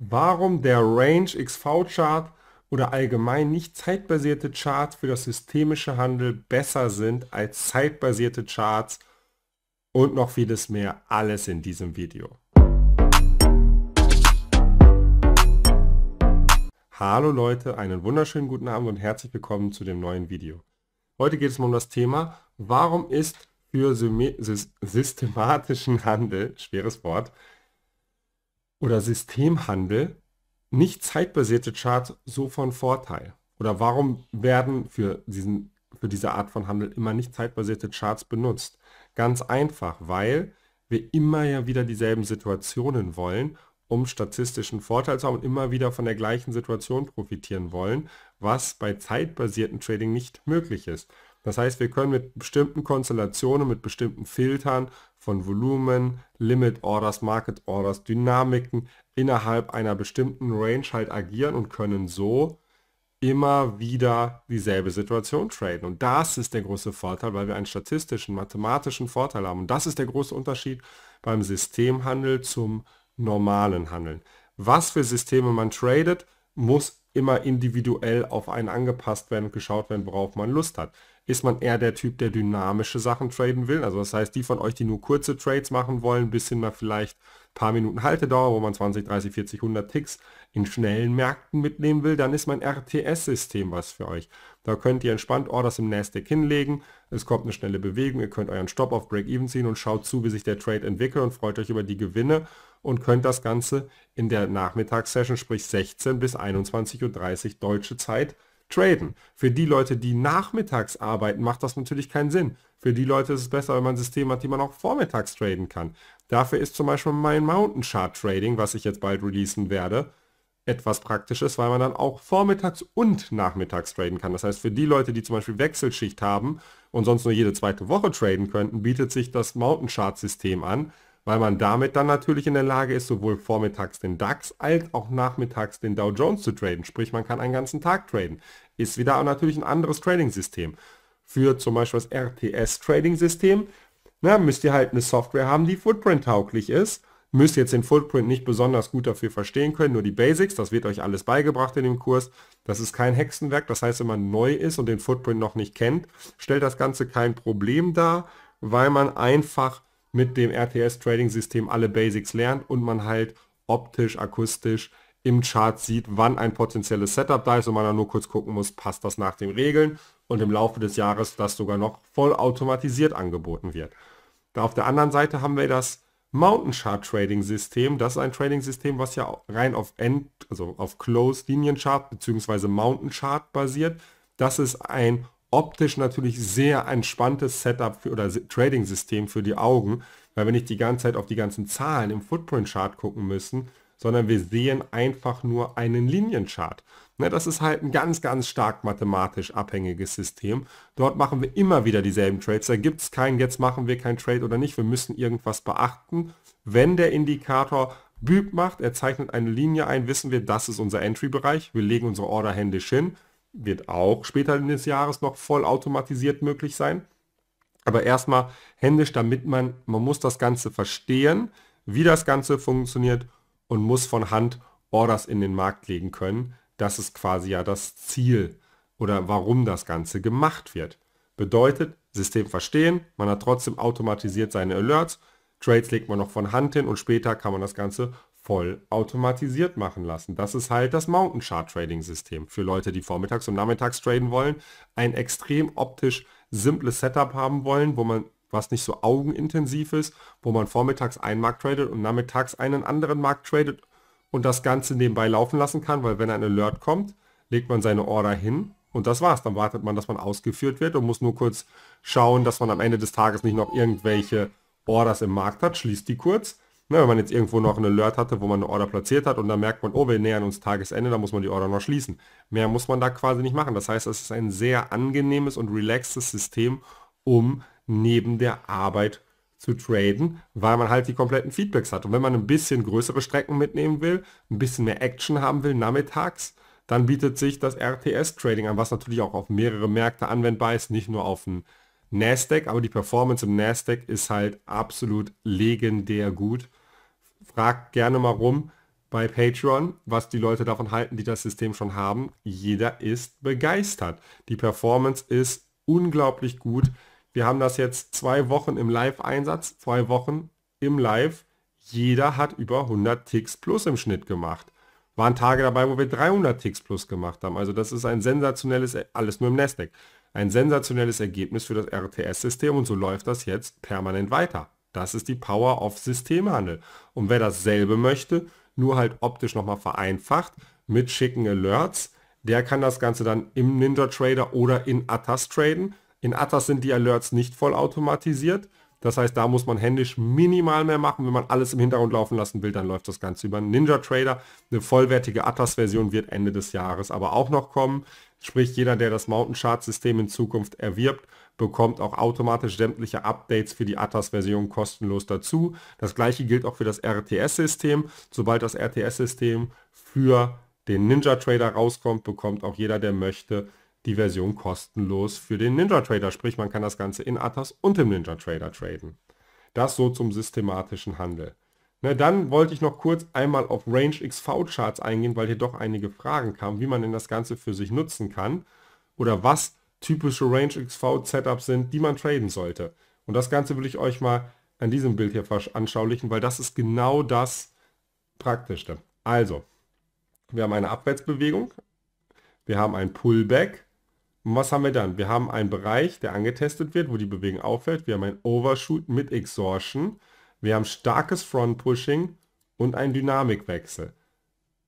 Warum der Range XV-Chart oder allgemein nicht zeitbasierte Charts für das systemische Handel besser sind als zeitbasierte Charts und noch vieles mehr, alles in diesem Video. Hallo Leute, einen wunderschönen guten Abend und herzlich willkommen zu dem neuen Video. Heute geht es mal um das Thema, warum ist für systematischen Handel, schweres Wort, oder Systemhandel nicht zeitbasierte Charts so von Vorteil? Oder warum werden für, diesen, für diese Art von Handel immer nicht zeitbasierte Charts benutzt? Ganz einfach, weil wir immer ja wieder dieselben Situationen wollen, um statistischen Vorteil zu haben und immer wieder von der gleichen Situation profitieren wollen, was bei zeitbasierten Trading nicht möglich ist. Das heißt, wir können mit bestimmten Konstellationen, mit bestimmten Filtern von Volumen, Limit Orders, Market Orders, Dynamiken innerhalb einer bestimmten Range halt agieren und können so immer wieder dieselbe Situation traden. Und das ist der große Vorteil, weil wir einen statistischen, mathematischen Vorteil haben. Und das ist der große Unterschied beim Systemhandel zum normalen Handeln. Was für Systeme man tradet, muss immer individuell auf einen angepasst werden und geschaut werden, worauf man Lust hat ist man eher der Typ, der dynamische Sachen traden will. Also das heißt, die von euch, die nur kurze Trades machen wollen, bis hin mal vielleicht ein paar Minuten Haltedauer, wo man 20, 30, 40, 100 Ticks in schnellen Märkten mitnehmen will, dann ist mein RTS-System was für euch. Da könnt ihr entspannt Orders im Nasdaq hinlegen, es kommt eine schnelle Bewegung, ihr könnt euren Stop auf Break-Even ziehen und schaut zu, wie sich der Trade entwickelt und freut euch über die Gewinne und könnt das Ganze in der Nachmittagssession, sprich 16 bis 21.30 Uhr deutsche Zeit, traden. Für die Leute, die nachmittags arbeiten, macht das natürlich keinen Sinn. Für die Leute ist es besser, wenn man ein System hat, die man auch vormittags traden kann. Dafür ist zum Beispiel mein Mountain Chart Trading, was ich jetzt bald releasen werde, etwas Praktisches, weil man dann auch vormittags und nachmittags traden kann. Das heißt, für die Leute, die zum Beispiel Wechselschicht haben und sonst nur jede zweite Woche traden könnten, bietet sich das Mountain Chart System an, weil man damit dann natürlich in der Lage ist, sowohl vormittags den DAX als auch nachmittags den Dow Jones zu traden. Sprich, man kann einen ganzen Tag traden. Ist wieder natürlich ein anderes Trading-System. Für zum Beispiel das RTS-Trading-System müsst ihr halt eine Software haben, die Footprint-tauglich ist. Müsst jetzt den Footprint nicht besonders gut dafür verstehen können, nur die Basics, das wird euch alles beigebracht in dem Kurs. Das ist kein Hexenwerk, das heißt, wenn man neu ist und den Footprint noch nicht kennt, stellt das Ganze kein Problem dar, weil man einfach mit dem RTS Trading System alle Basics lernt und man halt optisch, akustisch im Chart sieht, wann ein potenzielles Setup da ist und man dann nur kurz gucken muss, passt das nach den Regeln und im Laufe des Jahres das sogar noch voll automatisiert angeboten wird. Da auf der anderen Seite haben wir das Mountain Chart Trading System. Das ist ein Trading System, was ja rein auf End, also auf Close Linien Chart bzw. Mountain Chart basiert. Das ist ein optisch natürlich sehr entspanntes Setup für, oder Trading-System für die Augen, weil wir nicht die ganze Zeit auf die ganzen Zahlen im Footprint-Chart gucken müssen, sondern wir sehen einfach nur einen Linienchart. Ne, das ist halt ein ganz, ganz stark mathematisch abhängiges System. Dort machen wir immer wieder dieselben Trades. Da gibt es keinen, jetzt machen wir keinen Trade oder nicht. Wir müssen irgendwas beachten. Wenn der Indikator Büb macht, er zeichnet eine Linie ein, wissen wir, das ist unser Entry-Bereich. Wir legen unsere Order händisch hin wird auch später des Jahres noch voll automatisiert möglich sein. Aber erstmal händisch, damit man, man muss das Ganze verstehen, wie das Ganze funktioniert und muss von Hand Orders in den Markt legen können. Das ist quasi ja das Ziel oder warum das Ganze gemacht wird. Bedeutet, System verstehen, man hat trotzdem automatisiert seine Alerts, Trades legt man noch von Hand hin und später kann man das Ganze voll automatisiert machen lassen. Das ist halt das Mountain Chart Trading System für Leute, die vormittags und nachmittags traden wollen, ein extrem optisch simples Setup haben wollen, wo man was nicht so augenintensiv ist, wo man vormittags einen Markt tradet und nachmittags einen anderen Markt tradet und das Ganze nebenbei laufen lassen kann, weil wenn ein Alert kommt, legt man seine Order hin und das war's. Dann wartet man, dass man ausgeführt wird und muss nur kurz schauen, dass man am Ende des Tages nicht noch irgendwelche Orders im Markt hat, schließt die kurz, Ne, wenn man jetzt irgendwo noch einen Alert hatte, wo man eine Order platziert hat und dann merkt man, oh, wir nähern uns Tagesende, dann muss man die Order noch schließen. Mehr muss man da quasi nicht machen. Das heißt, es ist ein sehr angenehmes und relaxtes System, um neben der Arbeit zu traden, weil man halt die kompletten Feedbacks hat. Und wenn man ein bisschen größere Strecken mitnehmen will, ein bisschen mehr Action haben will nachmittags, dann bietet sich das RTS-Trading an, was natürlich auch auf mehrere Märkte anwendbar ist, nicht nur auf den Nasdaq, aber die Performance im Nasdaq ist halt absolut legendär gut fragt gerne mal rum bei Patreon, was die Leute davon halten, die das System schon haben. Jeder ist begeistert. Die Performance ist unglaublich gut. Wir haben das jetzt zwei Wochen im Live-Einsatz, zwei Wochen im Live. Jeder hat über 100 Ticks plus im Schnitt gemacht. Waren Tage dabei, wo wir 300 Ticks plus gemacht haben. Also das ist ein sensationelles, alles nur im Nasdaq, ein sensationelles Ergebnis für das RTS-System und so läuft das jetzt permanent weiter. Das ist die Power of Systemhandel. Und wer dasselbe möchte, nur halt optisch nochmal vereinfacht mit schicken Alerts, der kann das Ganze dann im Ninja Trader oder in Atas traden. In Atas sind die Alerts nicht vollautomatisiert. Das heißt, da muss man händisch minimal mehr machen. Wenn man alles im Hintergrund laufen lassen will, dann läuft das Ganze über Ninja Trader. Eine vollwertige Atas-Version wird Ende des Jahres aber auch noch kommen. Sprich, jeder, der das Mountain Chart System in Zukunft erwirbt, bekommt auch automatisch sämtliche Updates für die Atlas-Version kostenlos dazu. Das gleiche gilt auch für das RTS-System. Sobald das RTS-System für den Ninja Trader rauskommt, bekommt auch jeder, der möchte, die Version kostenlos für den Ninja Trader. Sprich, man kann das Ganze in Atlas und im Ninja Trader traden. Das so zum systematischen Handel. Na, dann wollte ich noch kurz einmal auf Range XV Charts eingehen, weil hier doch einige Fragen kamen, wie man denn das Ganze für sich nutzen kann oder was typische Range XV Setups sind, die man traden sollte. Und das Ganze will ich euch mal an diesem Bild hier veranschaulichen, weil das ist genau das Praktischste. Also, wir haben eine Abwärtsbewegung, wir haben ein Pullback. Und was haben wir dann? Wir haben einen Bereich, der angetestet wird, wo die Bewegung auffällt. Wir haben ein Overshoot mit Exhaustion. Wir haben starkes Front Pushing und einen Dynamikwechsel.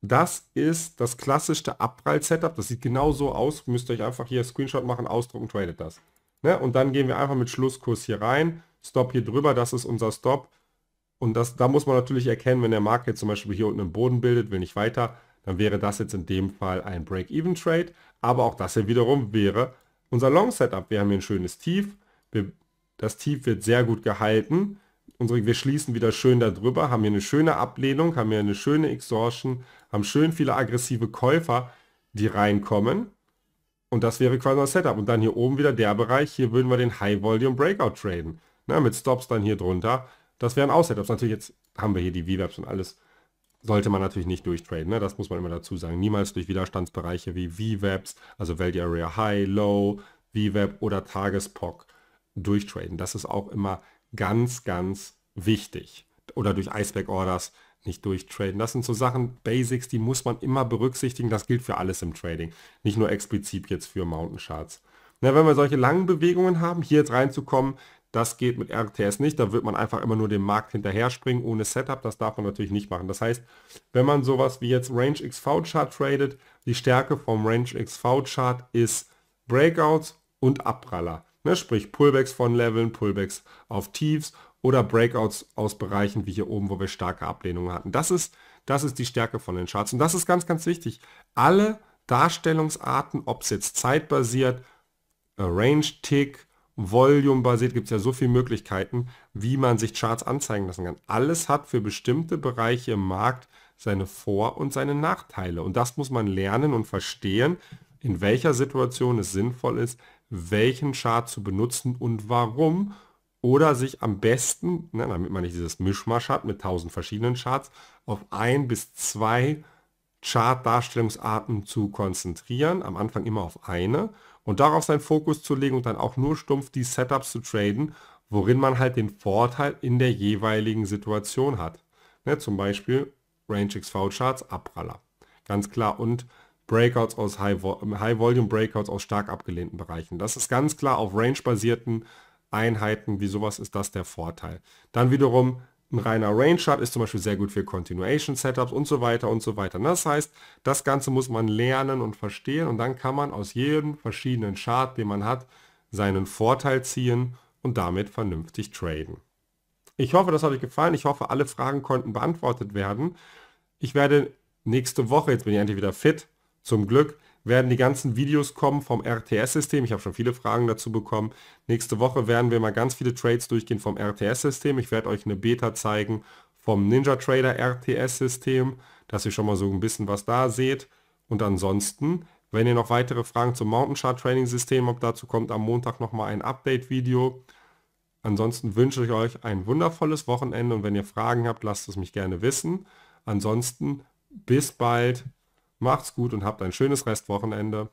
Das ist das klassischste Abprall-Setup. Das sieht genau so aus. Müsst ihr euch einfach hier Screenshot machen, ausdrucken, tradet das. Ne? Und dann gehen wir einfach mit Schlusskurs hier rein. Stop hier drüber, das ist unser Stop. Und das, da muss man natürlich erkennen, wenn der Markt jetzt zum Beispiel hier unten einen Boden bildet, will nicht weiter, dann wäre das jetzt in dem Fall ein Break-Even-Trade. Aber auch das hier wiederum wäre unser Long-Setup. Wir haben hier ein schönes Tief. Wir, das Tief wird sehr gut gehalten unsere, wir schließen wieder schön darüber, haben hier eine schöne Ablehnung, haben hier eine schöne Exhaustion, haben schön viele aggressive Käufer, die reinkommen. Und das wäre quasi das Setup. Und dann hier oben wieder der Bereich, hier würden wir den High Volume Breakout traden. Na, ne, mit Stops dann hier drunter. Das wären auch Setups. Natürlich jetzt haben wir hier die V-Webs und alles. Sollte man natürlich nicht durchtraden, ne? das muss man immer dazu sagen. Niemals durch Widerstandsbereiche wie V-Webs, also Value Area High, Low, V-Web oder Tagespock durchtraden. Das ist auch immer ganz, ganz wichtig. Oder durch Iceberg-Orders nicht durchtraden. Das sind so Sachen, Basics, die muss man immer berücksichtigen. Das gilt für alles im Trading. Nicht nur explizit jetzt für Mountain Charts. Na, wenn wir solche langen Bewegungen haben, hier jetzt reinzukommen, das geht mit RTS nicht. Da wird man einfach immer nur dem Markt hinterher springen ohne Setup. Das darf man natürlich nicht machen. Das heißt, wenn man sowas wie jetzt Range XV Chart tradet, die Stärke vom Range XV Chart ist Breakouts und Abpraller. Ne? Sprich Pullbacks von Leveln, Pullbacks auf Tiefs oder Breakouts aus Bereichen wie hier oben, wo wir starke Ablehnungen hatten. Das ist, das ist die Stärke von den Charts. Und das ist ganz, ganz wichtig. Alle Darstellungsarten, ob es jetzt zeitbasiert, äh, Range-Tick, Volume-basiert, gibt es ja so viele Möglichkeiten, wie man sich Charts anzeigen lassen kann. Alles hat für bestimmte Bereiche im Markt seine Vor- und seine Nachteile. Und das muss man lernen und verstehen, in welcher Situation es sinnvoll ist, welchen Chart zu benutzen und warum. Oder sich am besten, ne, damit man nicht dieses Mischmasch hat mit tausend verschiedenen Charts, auf ein bis zwei Chart-Darstellungsarten zu konzentrieren, am Anfang immer auf eine und darauf seinen Fokus zu legen und dann auch nur stumpf die Setups zu traden, worin man halt den Vorteil in der jeweiligen Situation hat. Ne, zum Beispiel Range XV Charts, Abpraller. Ganz klar. Und Breakouts aus High-Volume-Breakouts aus stark abgelehnten Bereichen. Das ist ganz klar auf range-basierten Einheiten wie sowas ist das der Vorteil. Dann wiederum ein reiner Range-Chart ist zum Beispiel sehr gut für Continuation-Setups und so weiter und so weiter. Das heißt, das Ganze muss man lernen und verstehen und dann kann man aus jedem verschiedenen Chart, den man hat, seinen Vorteil ziehen und damit vernünftig traden. Ich hoffe, das hat euch gefallen. Ich hoffe, alle Fragen konnten beantwortet werden. Ich werde nächste Woche, jetzt bin ich endlich wieder fit, zum Glück werden die ganzen Videos kommen vom RTS-System. Ich habe schon viele Fragen dazu bekommen. Nächste Woche werden wir mal ganz viele Trades durchgehen vom RTS-System. Ich werde euch eine Beta zeigen vom Ninja Trader RTS-System, dass ihr schon mal so ein bisschen was da seht. Und ansonsten, wenn ihr noch weitere Fragen zum Mountain Chart Training System habt, dazu kommt am Montag nochmal ein Update-Video. Ansonsten wünsche ich euch ein wundervolles Wochenende und wenn ihr Fragen habt, lasst es mich gerne wissen. Ansonsten bis bald. Macht's gut und habt ein schönes Restwochenende.